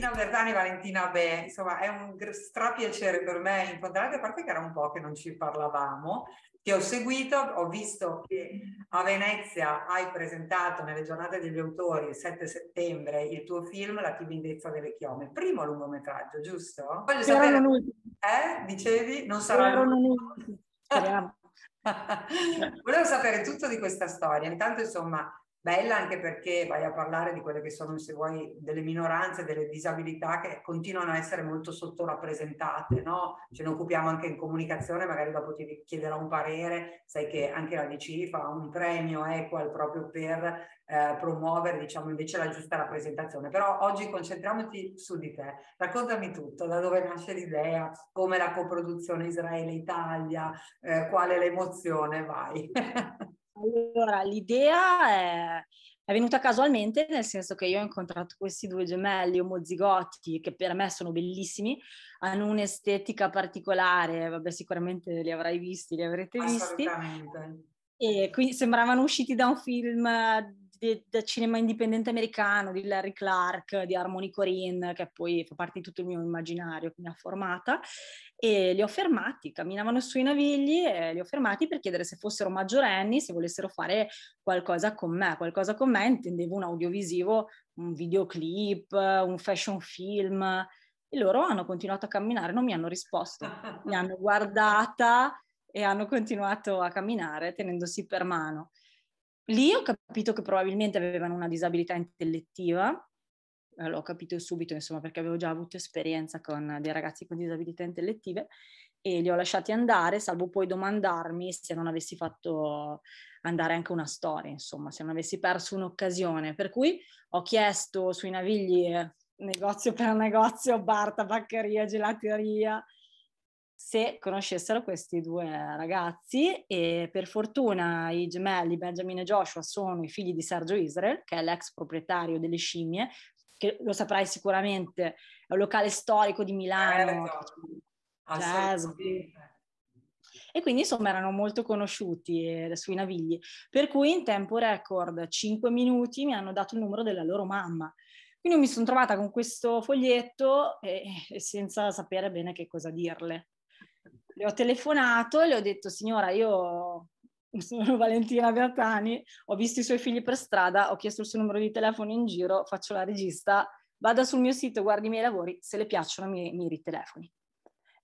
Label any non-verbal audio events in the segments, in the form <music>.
Valentina Verdani, Valentina Beh, insomma è un strapiacere per me incontrarti, a parte che era un po' che non ci parlavamo, ti ho seguito, ho visto che a Venezia hai presentato nelle giornate degli autori il 7 settembre il tuo film La timidezza delle chiome, primo lungometraggio, giusto? Voglio sapere... Eh, dicevi? Non sarà... <laughs> Volevo sapere tutto di questa storia, intanto insomma bella anche perché vai a parlare di quelle che sono, se vuoi, delle minoranze, delle disabilità che continuano a essere molto sottorappresentate, no? Ce ne occupiamo anche in comunicazione, magari dopo ti chiederò un parere, sai che anche la DC fa un premio Equal proprio per eh, promuovere, diciamo, invece la giusta rappresentazione. Però oggi concentriamoci su di te. Raccontami tutto, da dove nasce l'idea, come la coproduzione Israele-Italia, eh, qual è l'emozione, vai. <laughs> Allora, l'idea è, è venuta casualmente, nel senso che io ho incontrato questi due gemelli omozigoti che per me sono bellissimi, hanno un'estetica particolare, vabbè sicuramente li avrai visti, li avrete visti. E quindi sembravano usciti da un film del cinema indipendente americano, di Larry Clark, di Harmony Corinne, che poi fa parte di tutto il mio immaginario, che mi ha formata, e li ho fermati, camminavano sui navigli e li ho fermati per chiedere se fossero maggiorenni, se volessero fare qualcosa con me. Qualcosa con me intendevo un audiovisivo, un videoclip, un fashion film, e loro hanno continuato a camminare, non mi hanno risposto, mi <laughs> hanno guardata e hanno continuato a camminare tenendosi per mano. Lì ho capito che probabilmente avevano una disabilità intellettiva, eh, l'ho capito subito insomma perché avevo già avuto esperienza con dei ragazzi con disabilità intellettive e li ho lasciati andare, salvo poi domandarmi se non avessi fatto andare anche una storia, insomma, se non avessi perso un'occasione. Per cui ho chiesto sui navigli eh, negozio per negozio, bar, tabaccheria, gelateria, se conoscessero questi due ragazzi e per fortuna i gemelli Benjamin e Joshua sono i figli di Sergio Israel, che è l'ex proprietario delle scimmie, che lo saprai sicuramente, è un locale storico di Milano. Eh, certo. cioè, esatto. e quindi insomma erano molto conosciuti eh, sui navigli, per cui in tempo record 5 minuti mi hanno dato il numero della loro mamma. Quindi mi sono trovata con questo foglietto e, e senza sapere bene che cosa dirle le ho telefonato e le ho detto, signora, io sono <laughs> Valentina Bertani, ho visto i suoi figli per strada, ho chiesto il suo numero di telefono in giro, faccio la regista, vada sul mio sito, guardi i miei lavori, se le piacciono mi, mi ritelefoni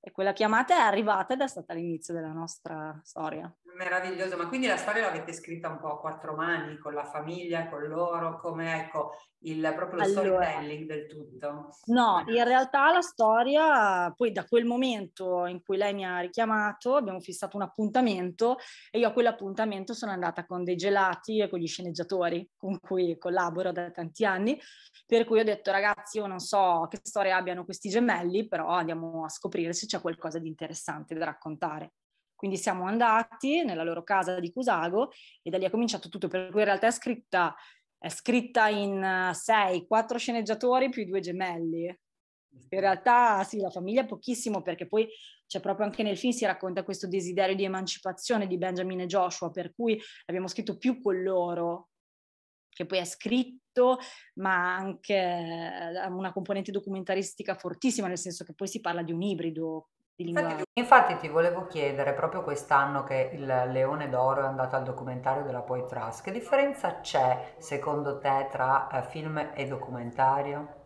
e quella chiamata è arrivata ed è stata l'inizio della nostra storia. Meraviglioso, ma quindi la storia l'avete scritta un po' a quattro mani, con la famiglia, con loro, come ecco il proprio allora, storytelling del tutto? No, in realtà la storia, poi da quel momento in cui lei mi ha richiamato, abbiamo fissato un appuntamento e io a quell'appuntamento sono andata con dei gelati e con gli sceneggiatori con cui collaboro da tanti anni, per cui ho detto ragazzi io non so che storia abbiano questi gemelli, però andiamo a scoprire se c'è qualcosa di interessante da raccontare. Quindi siamo andati nella loro casa di Cusago e da lì è cominciato tutto, per cui in realtà è scritta, è scritta in eh, sei, quattro sceneggiatori più i due gemelli. In mm-hmm. realtà sì, la famiglia è pochissimo perché poi c'è proprio anche nel film si racconta questo desiderio di emancipazione di Benjamin e Joshua, per cui abbiamo scritto più con loro che poi è scritto, ma anche eh, una componente documentaristica fortissima, nel senso che poi si parla di un ibrido di Infatti ti volevo chiedere, proprio quest'anno che il Leone d'Oro è andato al documentario della Poitras, che differenza c'è secondo te tra eh, film e documentario?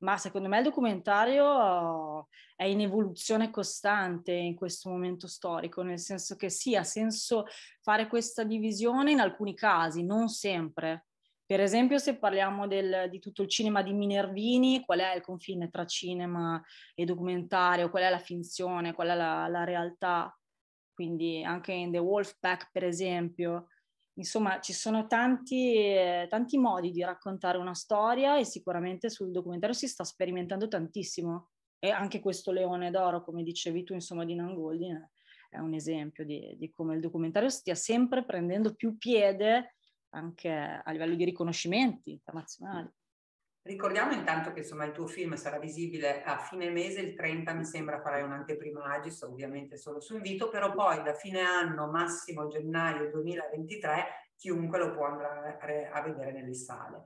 ma secondo me il documentario oh, è in evoluzione costante in questo momento storico, nel senso che sì, ha senso fare questa divisione in alcuni casi, non sempre. Per esempio, se parliamo del, di tutto il cinema di Minervini, qual è il confine tra cinema e documentario, qual è la finzione, qual è la, la realtà? Quindi anche in The Wolfpack, per esempio, Insomma, ci sono tanti, eh, tanti modi di raccontare una storia e sicuramente sul documentario si sta sperimentando tantissimo. E anche questo Leone d'Oro, come dicevi tu, insomma, di Goldin è un esempio di, di come il documentario stia sempre prendendo più piede anche a livello di riconoscimenti internazionali. Ricordiamo intanto che insomma, il tuo film sarà visibile a fine mese, il 30 mi sembra farai un'anteprima Agis, ovviamente solo su invito, però poi da fine anno, massimo gennaio 2023, chiunque lo può andare a vedere nelle sale.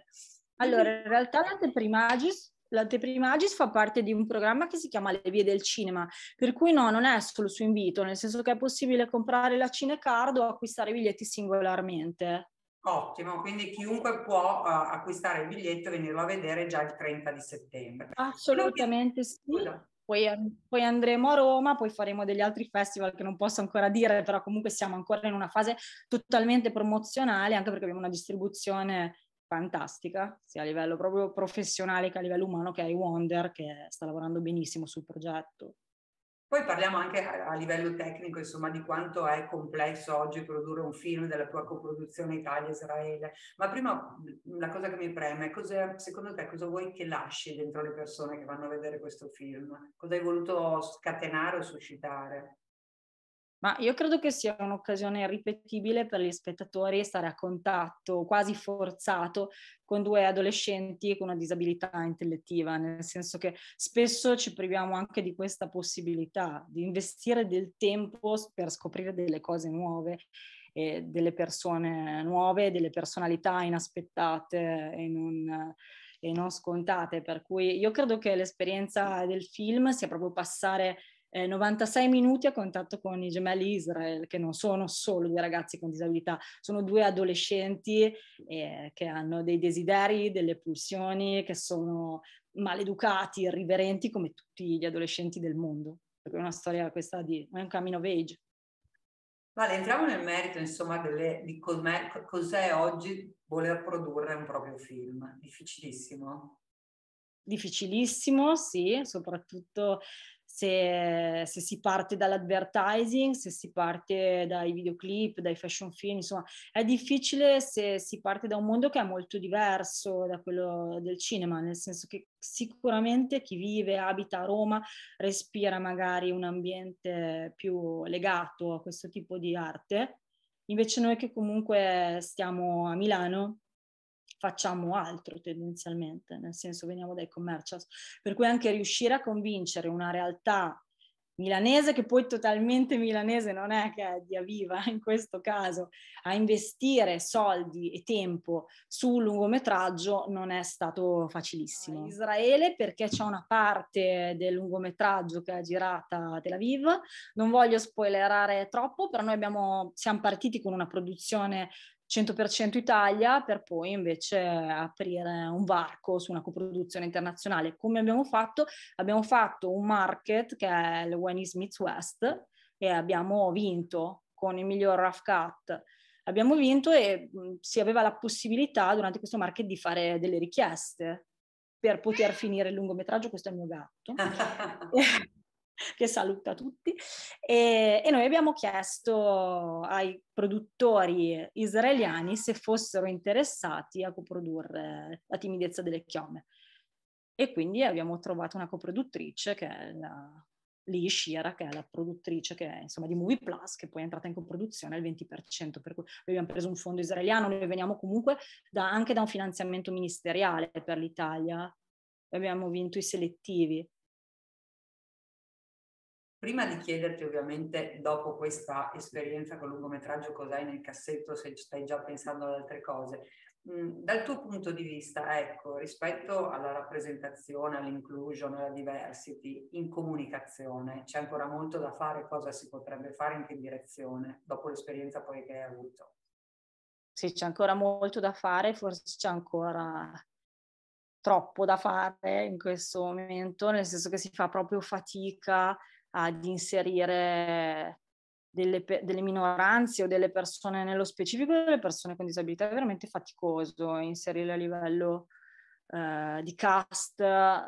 Allora, in realtà l'anteprima Agis L'anteprima Agis fa parte di un programma che si chiama Le vie del cinema, per cui no, non è solo su invito, nel senso che è possibile comprare la Cinecard o acquistare i biglietti singolarmente. Ottimo, quindi chiunque può uh, acquistare il biglietto e venirlo a vedere già il 30 di settembre. Assolutamente Lui... sì. Poi, poi, andremo a Roma, poi faremo degli altri festival che non posso ancora dire, però comunque siamo ancora in una fase totalmente promozionale, anche perché abbiamo una distribuzione fantastica, sia a livello proprio professionale che a livello umano, che è Wonder, che sta lavorando benissimo sul progetto. Poi parliamo anche a, livello tecnico, insomma, di quanto è complesso oggi produrre un film della tua coproduzione Italia-Israele. Ma prima la cosa che mi preme è cosa, secondo te cosa vuoi che lasci dentro le persone che vanno a vedere questo film? Cosa hai voluto scatenare o suscitare? Ma io credo che sia un'occasione ripetibile per gli spettatori stare a contatto quasi forzato con due adolescenti con una disabilità intellettiva, nel senso che spesso ci priviamo anche di questa possibilità di investire del tempo per scoprire delle cose nuove e eh, delle persone nuove, delle personalità inaspettate e non, e non scontate. Per cui io credo che l'esperienza del film sia proprio passare eh, 96 minuti a contatto con i gemelli Israel, che non sono solo dei ragazzi con disabilità, sono due adolescenti eh, che hanno dei desideri, delle pulsioni, che sono maleducati, irriverenti come tutti gli adolescenti del mondo. è una storia questa di è un cammino age. Vale, entriamo nel merito, insomma, delle, di cos'è oggi voler produrre un proprio film. Difficilissimo difficilissimo, sì, soprattutto se, se, si parte dall'advertising, se si parte dai videoclip, dai fashion film, insomma è difficile se si parte da un mondo che è molto diverso da quello del cinema, nel senso che sicuramente chi vive, abita a Roma, respira magari un ambiente più legato a questo tipo di arte. Invece noi che comunque stiamo a Milano, facciamo altro tendenzialmente, nel senso veniamo dai commercials. Per cui anche riuscire a convincere una realtà milanese, che poi totalmente milanese non è che è di Aviva in questo caso, a investire soldi e tempo sul lungometraggio non è stato facilissimo. In Israele perché c'è una parte del lungometraggio che è girata a Tel Aviv, non voglio spoilerare troppo, però noi abbiamo, siamo partiti con una produzione 100% Italia per poi invece aprire un varco su una coproduzione internazionale. Come abbiamo fatto? Abbiamo fatto un market che è il When Is Meets West e abbiamo vinto con il miglior rough cut. Abbiamo vinto e mm, si aveva la possibilità durante questo market di fare delle richieste per poter finire il lungometraggio, questo è il mio gatto, <laughs> <laughs> <laughs> che saluta tutti, e, e noi abbiamo chiesto ai produttori israeliani se fossero interessati a coprodurre La timidezza delle chiome. E quindi abbiamo trovato una coproduttrice che è la, Lee Shira, che è la produttrice che, insomma, di Movie Plus, che poi è entrata in coproduzione al 20%, per cui abbiamo preso un fondo israeliano, noi veniamo comunque da, anche da un finanziamento ministeriale per l'Italia, abbiamo vinto i selettivi, Prima di chiederti ovviamente dopo questa esperienza con lungometraggio cosa hai nel cassetto, se stai già pensando ad altre cose, mm, dal tuo punto di vista, ecco, rispetto alla rappresentazione, all'inclusion, alla diversity, in comunicazione, c'è ancora molto da fare, cosa si potrebbe fare, in che direzione, dopo l'esperienza poi che hai avuto? Sì, c'è ancora molto da fare, forse c'è ancora troppo da fare in questo momento, nel senso che si fa proprio fatica ad inserire delle, delle, minoranze o delle persone, nello specifico delle persone con disabilità, è veramente faticoso inserirle a livello eh, di cast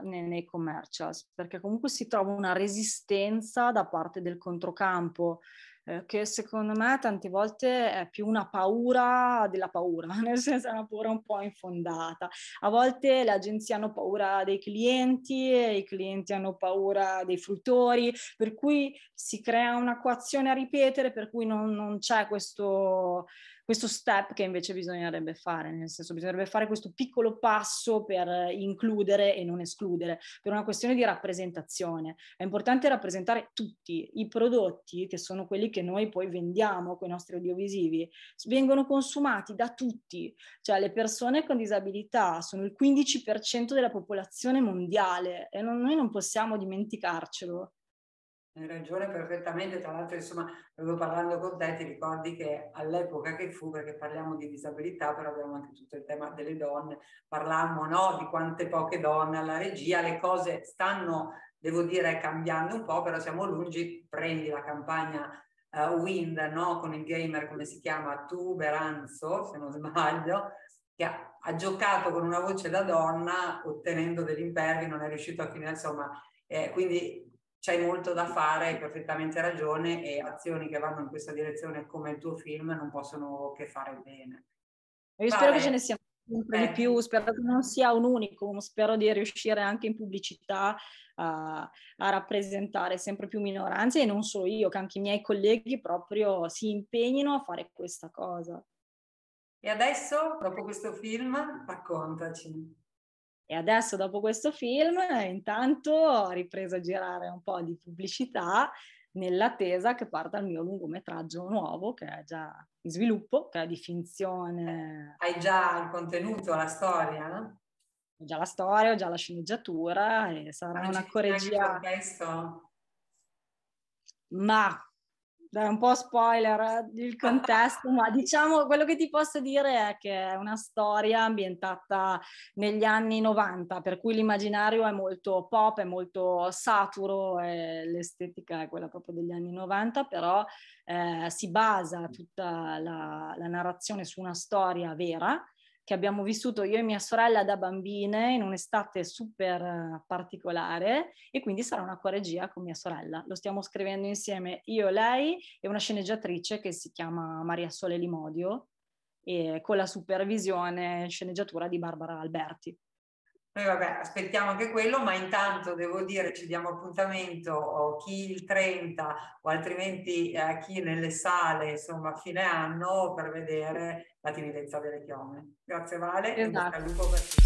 nei, nei commercials, perché comunque si trova una resistenza da parte del controcampo eh, che secondo me tante volte è più una paura della paura, <laughs> nel senso è una paura un po' infondata. A volte le agenzie hanno paura dei clienti, i clienti hanno paura dei fruttori, per cui si crea un'acquazione a ripetere, per cui non, non c'è questo questo step che invece bisognerebbe fare, nel senso bisognerebbe fare questo piccolo passo per includere e non escludere, per una questione di rappresentazione. È importante rappresentare tutti i prodotti che sono quelli che noi poi vendiamo con i nostri audiovisivi, vengono consumati da tutti, cioè le persone con disabilità sono il 15% della popolazione mondiale e non, noi non possiamo dimenticarcelo. Hai ragione perfettamente, tra l'altro insomma, proprio parlando con te ti ricordi che all'epoca che fu, perché parliamo di disabilità, però abbiamo anche tutto il tema delle donne, parlammo no, di quante poche donne alla regia, le cose stanno, devo dire, cambiando un po', però siamo lungi, prendi la campagna uh, Wind no, con il gamer, come si chiama, Tuberanzo, se non sbaglio, che ha, ha giocato con una voce da donna ottenendo degli impervi, non è riuscito a finire, insomma, eh, quindi c'hai molto da fare, hai perfettamente ragione e azioni che vanno in questa direzione come il tuo film non possono che fare bene. Io spero che ce ne sia sempre di eh. più, spero che non sia un unico, spero di riuscire anche in pubblicità a, a, rappresentare sempre più minoranze e non solo io, che anche i miei colleghi proprio si impegnino a fare questa cosa. E adesso, dopo questo film, raccontaci. E adesso dopo questo film intanto ho ripreso a girare un po' di pubblicità nell'attesa che parta il mio lungometraggio nuovo che è già in sviluppo, che è di finzione. Hai già il contenuto, la storia? No? Ho già la storia, ho già la sceneggiatura e sarà una coregia. Ma dai, un po' spoiler eh, il contesto, ma diciamo quello che ti posso dire è che è una storia ambientata negli anni 90, per cui l'immaginario è molto pop, è molto saturo, e l'estetica è quella proprio degli anni 90, però eh, si basa tutta la, la narrazione su una storia vera che abbiamo vissuto io e mia sorella da bambine in un'estate super eh, particolare e quindi sarà una coregia con mia sorella. Lo stiamo scrivendo insieme io, lei e una sceneggiatrice che si chiama Maria Sole Limodio e con la supervisione sceneggiatura di Barbara Alberti. Noi vabbè, aspettiamo anche quello, ma intanto devo dire ci diamo appuntamento chi il 30 o altrimenti eh, chi nelle sale, insomma, a fine anno per vedere la timidezza delle chiome. Grazie Vale esatto.